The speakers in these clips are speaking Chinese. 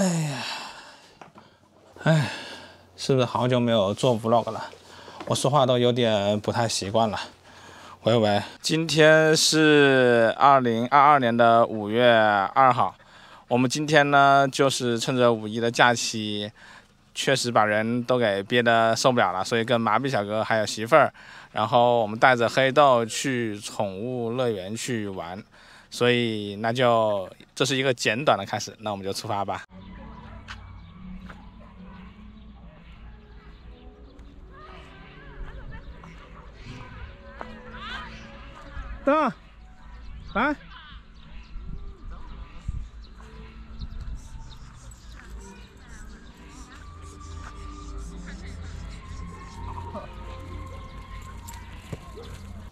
哎呀，哎，是不是好久没有做 vlog 了？我说话都有点不太习惯了。喂喂，今天是二零二二年的五月二号。我们今天呢，就是趁着五一的假期，确实把人都给憋的受不了了，所以跟麻痹小哥还有媳妇儿，然后我们带着黑豆去宠物乐园去玩。所以那就这是一个简短的开始，那我们就出发吧。啊，啊。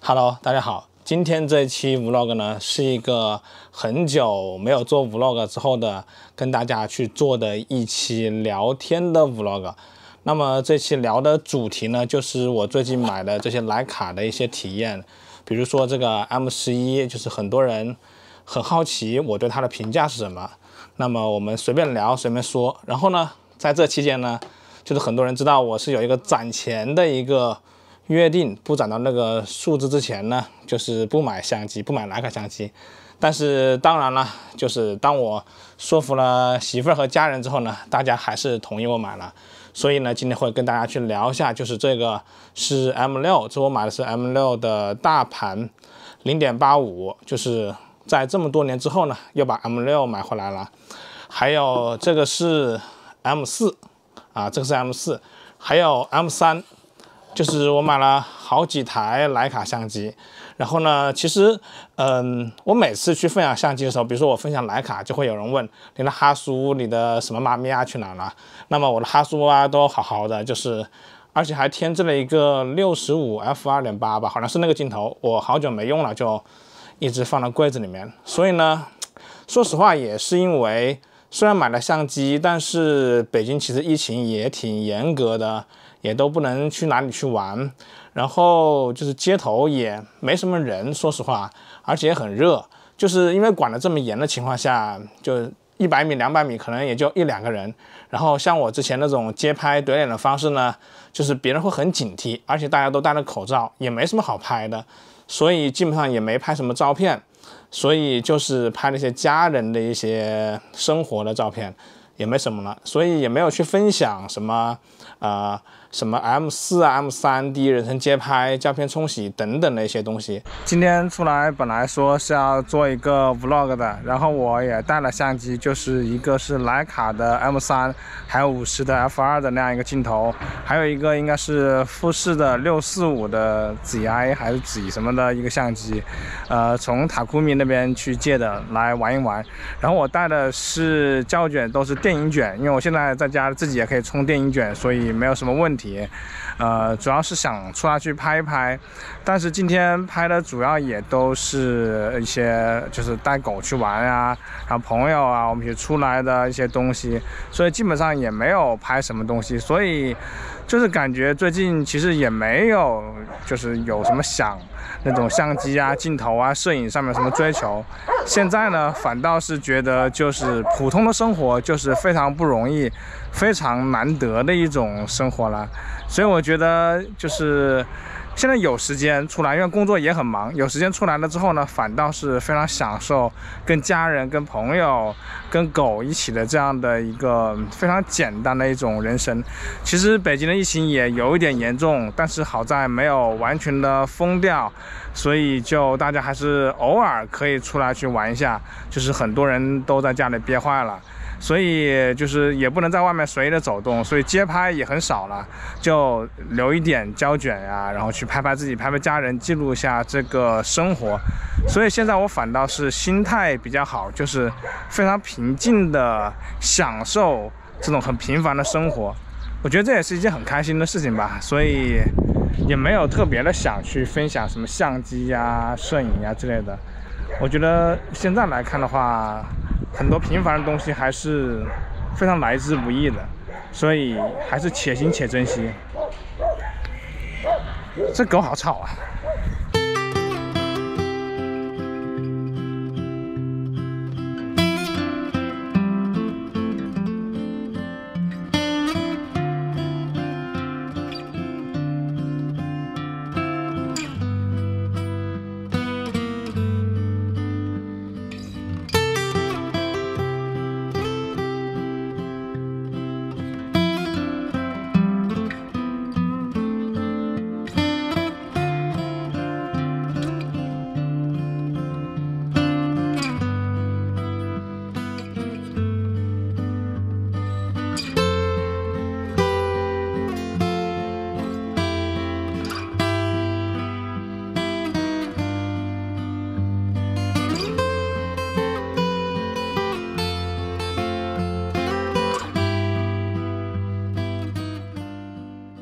h e l l o 大家好，今天这一期 Vlog 呢是一个很久没有做 Vlog 之后的，跟大家去做的一期聊天的 Vlog。那么这期聊的主题呢，就是我最近买的这些徕卡的一些体验。比如说这个 M 十一，就是很多人很好奇我对它的评价是什么。那么我们随便聊，随便说。然后呢，在这期间呢，就是很多人知道我是有一个攒钱的一个约定，不攒到那个数字之前呢，就是不买相机，不买徕卡相机。但是当然了，就是当我说服了媳妇儿和家人之后呢，大家还是同意我买了。所以呢，今天会跟大家去聊一下，就是这个是 M 六，这我买的是 M 六的大盘，零点八五，就是在这么多年之后呢，又把 M 六买回来了。还有这个是 M 四，啊，这个是 M 四，还有 M 三，就是我买了好几台徕卡相机。然后呢？其实，嗯，我每次去分享相机的时候，比如说我分享徕卡，就会有人问你的哈苏，你的什么妈咪啊去哪了？那么我的哈苏啊都好好的，就是而且还添置了一个六十五 f 二点八吧，好像是那个镜头，我好久没用了，就一直放到柜子里面。所以呢，说实话也是因为，虽然买了相机，但是北京其实疫情也挺严格的。也都不能去哪里去玩，然后就是街头也没什么人，说实话，而且也很热，就是因为管得这么严的情况下，就一百米、两百米可能也就一两个人。然后像我之前那种街拍怼脸的方式呢，就是别人会很警惕，而且大家都戴着口罩，也没什么好拍的，所以基本上也没拍什么照片，所以就是拍那些家人的一些生活的照片。也没什么了，所以也没有去分享什么，呃，什么 M 四啊、M 三一人称街拍、胶片冲洗等等的一些东西。今天出来本来说是要做一个 Vlog 的，然后我也带了相机，就是一个是徕卡的 M 三，还有五十的 F 二的那样一个镜头，还有一个应该是富士的六四五的 ZI 还是 Z 什么的一个相机，呃，从塔库米那边去借的来玩一玩。然后我带的是胶卷，都是电影卷，因为我现在在家自己也可以充电影卷，所以没有什么问题。呃，主要是想出来去拍一拍，但是今天拍的主要也都是一些就是带狗去玩啊，然后朋友啊，我们去出来的一些东西，所以基本上也没有拍什么东西，所以。就是感觉最近其实也没有，就是有什么想那种相机啊、镜头啊、摄影上面什么追求。现在呢，反倒是觉得就是普通的生活就是非常不容易、非常难得的一种生活了。所以我觉得就是。现在有时间出来，因为工作也很忙。有时间出来了之后呢，反倒是非常享受跟家人、跟朋友、跟狗一起的这样的一个非常简单的一种人生。其实北京的疫情也有一点严重，但是好在没有完全的封掉，所以就大家还是偶尔可以出来去玩一下。就是很多人都在家里憋坏了。所以就是也不能在外面随意的走动，所以街拍也很少了，就留一点胶卷呀，然后去拍拍自己，拍拍家人，记录一下这个生活。所以现在我反倒是心态比较好，就是非常平静的享受这种很平凡的生活。我觉得这也是一件很开心的事情吧。所以也没有特别的想去分享什么相机呀、摄影呀之类的。我觉得现在来看的话，很多平凡的东西还是非常来之不易的，所以还是且行且珍惜。这狗好吵啊！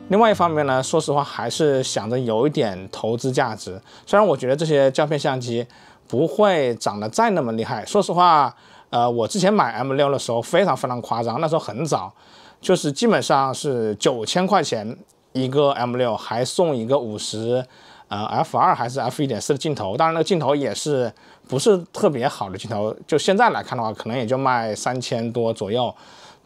另外一方面呢，说实话还是想着有一点投资价值。虽然我觉得这些胶片相机不会涨得再那么厉害。说实话，呃，我之前买 M 六的时候非常非常夸张，那时候很早，就是基本上是九千块钱一个 M 六，还送一个五十呃 F 二还是 F 一点四的镜头。当然，那个镜头也是不是特别好的镜头。就现在来看的话，可能也就卖三千多左右。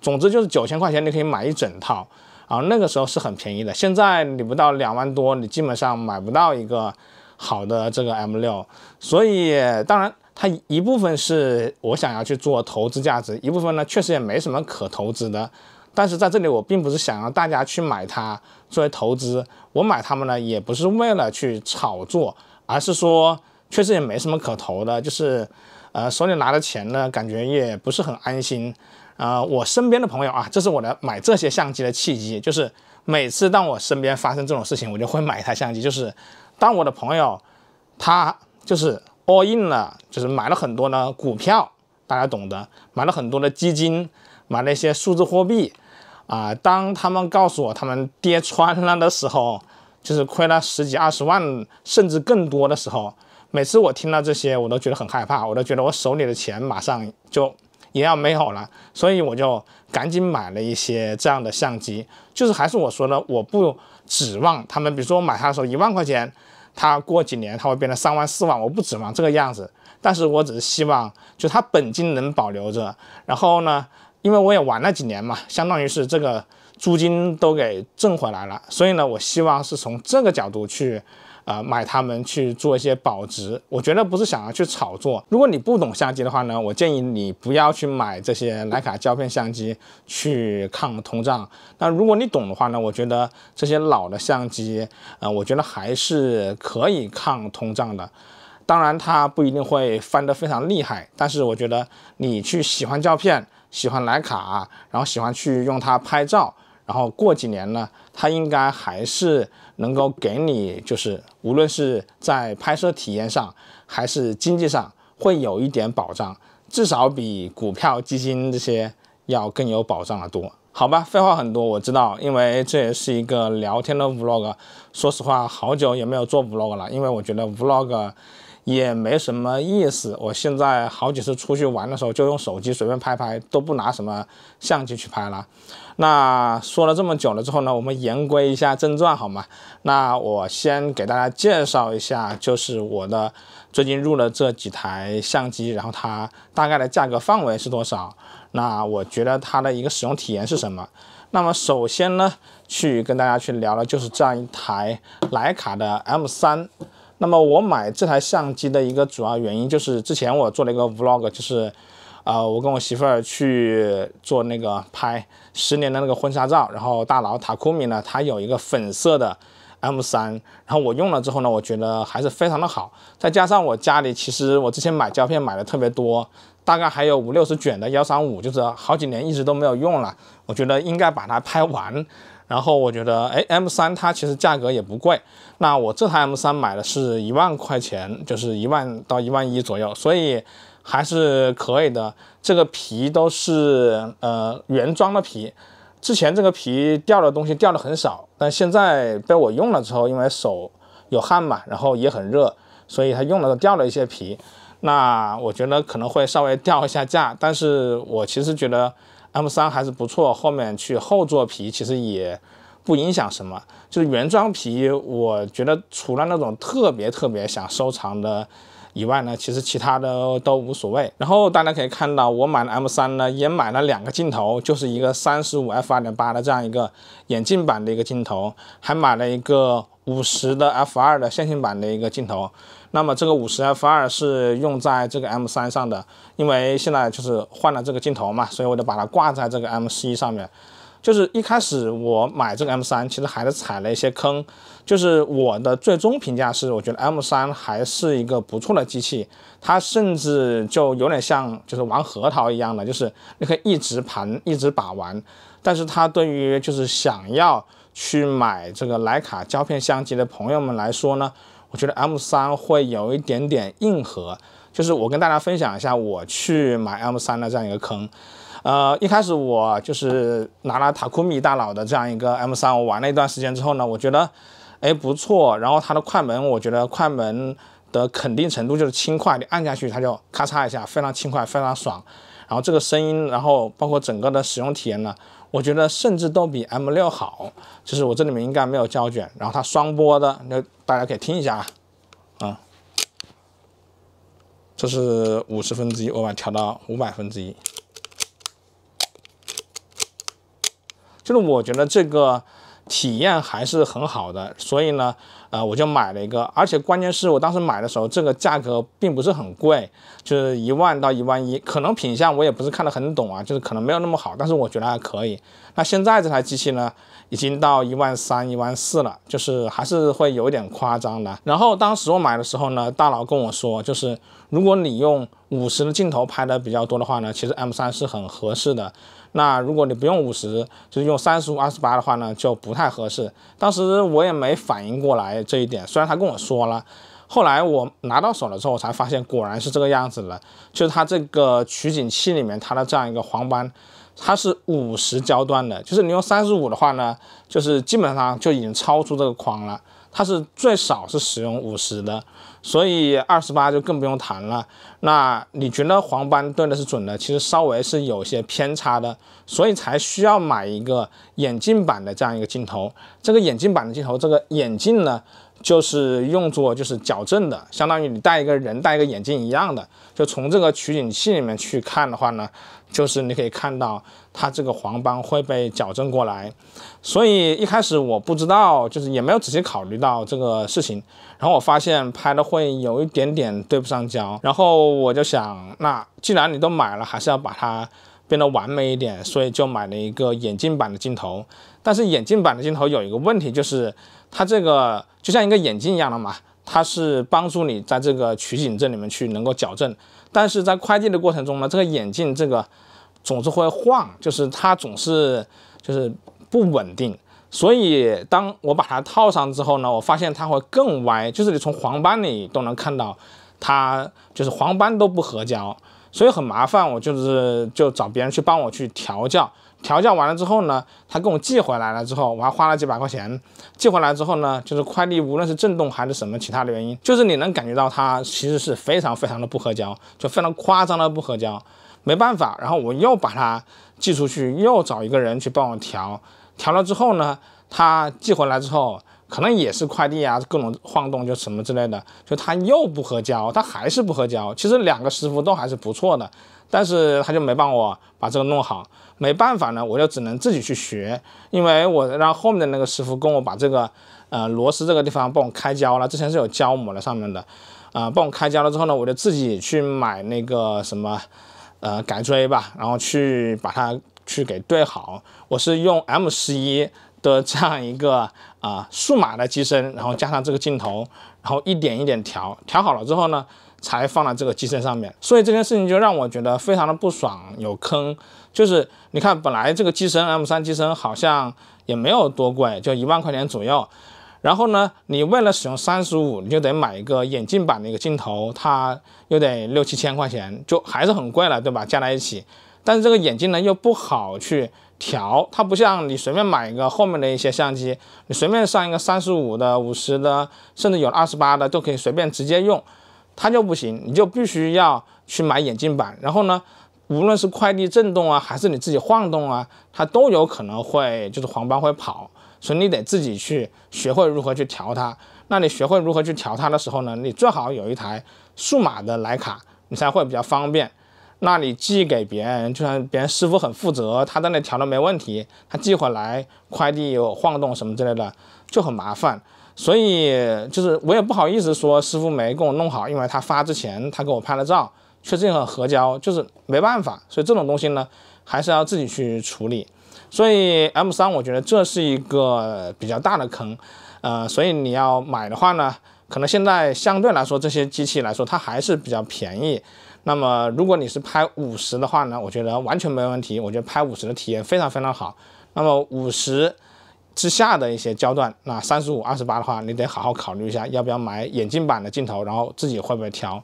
总之就是九千块钱你可以买一整套。啊，那个时候是很便宜的，现在你不到两万多，你基本上买不到一个好的这个 M 六，所以当然它一部分是我想要去做投资价值，一部分呢确实也没什么可投资的。但是在这里我并不是想要大家去买它作为投资，我买它们呢也不是为了去炒作，而是说确实也没什么可投的，就是。呃，手里拿的钱呢，感觉也不是很安心。啊，我身边的朋友啊，这是我的买这些相机的契机，就是每次当我身边发生这种事情，我就会买一台相机。就是当我的朋友他就是 all in 了，就是买了很多呢股票，大家懂得，买了很多的基金，买了一些数字货币。啊，当他们告诉我他们跌穿了的时候，就是亏了十几二十万，甚至更多的时候。每次我听到这些，我都觉得很害怕，我都觉得我手里的钱马上就也要没有了，所以我就赶紧买了一些这样的相机。就是还是我说的，我不指望他们，比如说我买它的时候一万块钱，它过几年它会变成三万四万，我不指望这个样子，但是我只是希望就它本金能保留着。然后呢，因为我也玩了几年嘛，相当于是这个租金都给挣回来了，所以呢，我希望是从这个角度去。啊，买它们去做一些保值，我觉得不是想要去炒作。如果你不懂相机的话呢，我建议你不要去买这些徕卡胶片相机去抗通胀。那如果你懂的话呢，我觉得这些老的相机，呃，我觉得还是可以抗通胀的。当然，它不一定会翻得非常厉害，但是我觉得你去喜欢胶片，喜欢徕卡，然后喜欢去用它拍照。然后过几年呢，它应该还是能够给你，就是无论是在拍摄体验上，还是经济上，会有一点保障，至少比股票、基金这些要更有保障的多，好吧？废话很多，我知道，因为这也是一个聊天的 vlog。说实话，好久也没有做 vlog 了，因为我觉得 vlog。也没什么意思。我现在好几次出去玩的时候，就用手机随便拍拍，都不拿什么相机去拍了。那说了这么久了之后呢，我们言归一下正传，好吗？那我先给大家介绍一下，就是我的最近入了这几台相机，然后它大概的价格范围是多少？那我觉得它的一个使用体验是什么？那么首先呢，去跟大家去聊的就是这样一台徕卡的 M 三。那么我买这台相机的一个主要原因就是，之前我做了一个 vlog，就是，啊，我跟我媳妇儿去做那个拍十年的那个婚纱照，然后大佬塔库米呢，他有一个粉色的 M 三，然后我用了之后呢，我觉得还是非常的好，再加上我家里其实我之前买胶片买的特别多，大概还有五六十卷的幺三五，就是好几年一直都没有用了，我觉得应该把它拍完。然后我觉得，哎，M 三它其实价格也不贵。那我这台 M 三买的是一万块钱，就是一万到一万一左右，所以还是可以的。这个皮都是呃原装的皮，之前这个皮掉的东西掉的很少，但现在被我用了之后，因为手有汗嘛，然后也很热，所以它用了掉了一些皮。那我觉得可能会稍微掉一下价，但是我其实觉得。M 三还是不错，后面去后座皮其实也不影响什么，就是原装皮，我觉得除了那种特别特别想收藏的以外呢，其实其他的都无所谓。然后大家可以看到，我买了 M 三呢，也买了两个镜头，就是一个三十五 F 二点八的这样一个眼镜版的一个镜头，还买了一个。五十的 F 二的线性版的一个镜头，那么这个五十 F 二是用在这个 M 三上的，因为现在就是换了这个镜头嘛，所以我就把它挂在这个 M 十一上面。就是一开始我买这个 M 三，其实还是踩了一些坑，就是我的最终评价是，我觉得 M 三还是一个不错的机器，它甚至就有点像就是玩核桃一样的，就是你可以一直盘，一直把玩，但是它对于就是想要。去买这个徕卡胶片相机的朋友们来说呢，我觉得 M 三会有一点点硬核。就是我跟大家分享一下我去买 M 三的这样一个坑。呃，一开始我就是拿了塔库米大佬的这样一个 M 三，我玩了一段时间之后呢，我觉得，哎不错。然后它的快门，我觉得快门的肯定程度就是轻快，你按下去它就咔嚓一下，非常轻快，非常爽。然后这个声音，然后包括整个的使用体验呢。我觉得甚至都比 M 六好，就是我这里面应该没有胶卷，然后它双播的，那大家可以听一下啊，啊，这是五十分之一，我把调到五百分之一，就是我觉得这个。体验还是很好的，所以呢，呃，我就买了一个，而且关键是我当时买的时候，这个价格并不是很贵，就是一万到一万一，可能品相我也不是看得很懂啊，就是可能没有那么好，但是我觉得还可以。那现在这台机器呢，已经到一万三、一万四了，就是还是会有点夸张的。然后当时我买的时候呢，大佬跟我说，就是如果你用五十的镜头拍的比较多的话呢，其实 M 三是很合适的。那如果你不用五十，就是用三十五、二十八的话呢，就不太合适。当时我也没反应过来这一点，虽然他跟我说了，后来我拿到手了之后，我才发现果然是这个样子的。就是它这个取景器里面它的这样一个黄斑，它是五十焦段的，就是你用三十五的话呢，就是基本上就已经超出这个框了。它是最少是使用五十的，所以二十八就更不用谈了。那你觉得黄斑对的是准的？其实稍微是有些偏差的，所以才需要买一个眼镜版的这样一个镜头。这个眼镜版的镜头，这个眼镜呢？就是用作就是矫正的，相当于你戴一个人戴一个眼镜一样的，就从这个取景器里面去看的话呢，就是你可以看到它这个黄斑会被矫正过来。所以一开始我不知道，就是也没有仔细考虑到这个事情。然后我发现拍的会有一点点对不上焦，然后我就想，那既然你都买了，还是要把它变得完美一点，所以就买了一个眼镜版的镜头。但是眼镜版的镜头有一个问题，就是它这个就像一个眼镜一样的嘛，它是帮助你在这个取景这里面去能够矫正，但是在快递的过程中呢，这个眼镜这个总是会晃，就是它总是就是不稳定，所以当我把它套上之后呢，我发现它会更歪，就是你从黄斑里都能看到，它就是黄斑都不合焦，所以很麻烦，我就是就找别人去帮我去调教。调教完了之后呢，他给我寄回来了之后，我还花了几百块钱寄回来之后呢，就是快递无论是震动还是什么其他的原因，就是你能感觉到它其实是非常非常的不合胶，就非常夸张的不合胶，没办法，然后我又把它寄出去，又找一个人去帮我调，调了之后呢，他寄回来之后。可能也是快递啊，各种晃动就什么之类的，就它又不合胶，它还是不合胶。其实两个师傅都还是不错的，但是他就没帮我把这个弄好，没办法呢，我就只能自己去学，因为我让后面的那个师傅跟我把这个呃螺丝这个地方帮我开胶了，之前是有胶抹在上面的，啊帮我开胶了之后呢，我就自己去买那个什么呃改锥吧，然后去把它去给对好。我是用 M 十一。的这样一个啊数码的机身，然后加上这个镜头，然后一点一点调，调好了之后呢，才放到这个机身上面。所以这件事情就让我觉得非常的不爽，有坑。就是你看，本来这个机身 M 三机身好像也没有多贵，就一万块钱左右。然后呢，你为了使用三十五，你就得买一个眼镜版的一个镜头，它又得六七千块钱，就还是很贵了，对吧？加在一起，但是这个眼镜呢又不好去。调它不像你随便买一个后面的一些相机，你随便上一个三十五的、五十的，甚至有二十八的都可以随便直接用，它就不行，你就必须要去买眼镜板。然后呢，无论是快递震动啊，还是你自己晃动啊，它都有可能会就是黄斑会跑，所以你得自己去学会如何去调它。那你学会如何去调它的时候呢，你最好有一台数码的徕卡，你才会比较方便。那你寄给别人，就算别人师傅很负责，他在那调的没问题，他寄回来快递有晃动什么之类的就很麻烦。所以就是我也不好意思说师傅没给我弄好，因为他发之前他给我拍了照，确定很合焦，就是没办法。所以这种东西呢，还是要自己去处理。所以 M3 我觉得这是一个比较大的坑，呃，所以你要买的话呢，可能现在相对来说这些机器来说它还是比较便宜。那么，如果你是拍五十的话呢？我觉得完全没问题。我觉得拍五十的体验非常非常好。那么五十之下的一些焦段，那三十五、二十八的话，你得好好考虑一下，要不要买眼镜版的镜头，然后自己会不会调。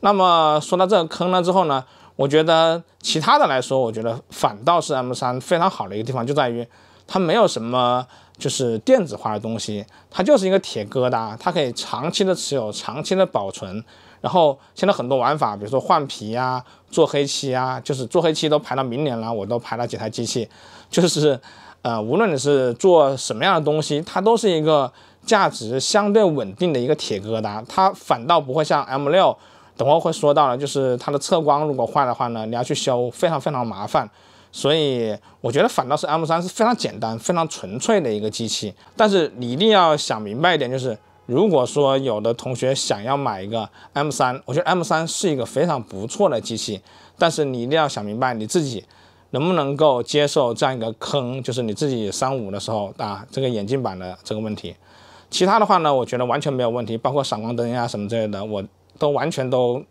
那么说到这个坑了之后呢？我觉得其他的来说，我觉得反倒是 M 三非常好的一个地方，就在于它没有什么就是电子化的东西，它就是一个铁疙瘩，它可以长期的持有，长期的保存。然后现在很多玩法，比如说换皮啊、做黑漆啊，就是做黑漆都排到明年了，我都排了几台机器，就是，呃，无论你是做什么样的东西，它都是一个价值相对稳定的一个铁疙瘩，它反倒不会像 M 六，等会会说到了，就是它的侧光如果坏的话呢，你要去修，非常非常麻烦，所以我觉得反倒是 M 三是非常简单、非常纯粹的一个机器，但是你一定要想明白一点，就是。如果说有的同学想要买一个 M 三，我觉得 M 三是一个非常不错的机器，但是你一定要想明白你自己能不能够接受这样一个坑，就是你自己三五的时候啊，这个眼镜版的这个问题。其他的话呢，我觉得完全没有问题，包括闪光灯呀什么之类的，我都完全都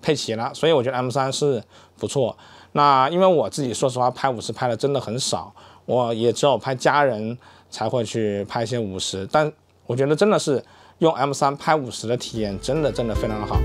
配齐了，所以我觉得 M 三是不错。那因为我自己说实话拍五十拍的真的很少，我也只有拍家人才会去拍一些五十，但。我觉得真的是用 M 三拍五十的体验，真的真的非常的好。